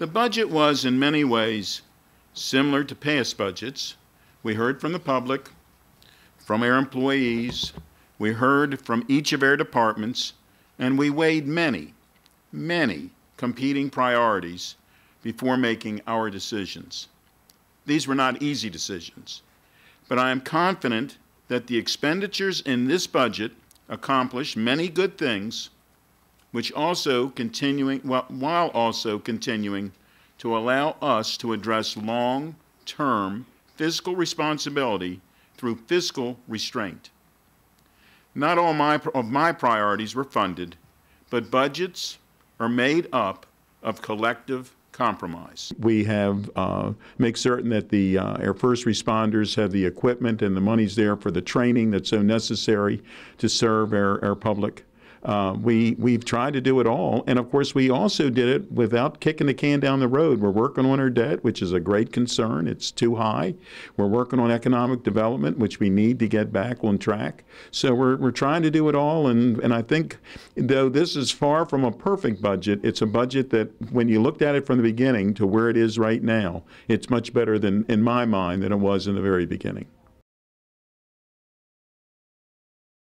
The budget was, in many ways, similar to past budgets. We heard from the public, from our employees, we heard from each of our departments, and we weighed many, many competing priorities before making our decisions. These were not easy decisions, but I am confident that the expenditures in this budget accomplish many good things, which also continuing, while also continuing to allow us to address long term fiscal responsibility through fiscal restraint. Not all my, of my priorities were funded, but budgets are made up of collective compromise. We have uh, make certain that the uh, our first responders have the equipment and the money's there for the training that's so necessary to serve our, our public. Uh, we we've tried to do it all, and of course we also did it without kicking the can down the road. We're working on our debt, which is a great concern. It's too high. We're working on economic development, which we need to get back on track. So we're we're trying to do it all, and and I think though this is far from a perfect budget, it's a budget that when you looked at it from the beginning to where it is right now, it's much better than in my mind than it was in the very beginning.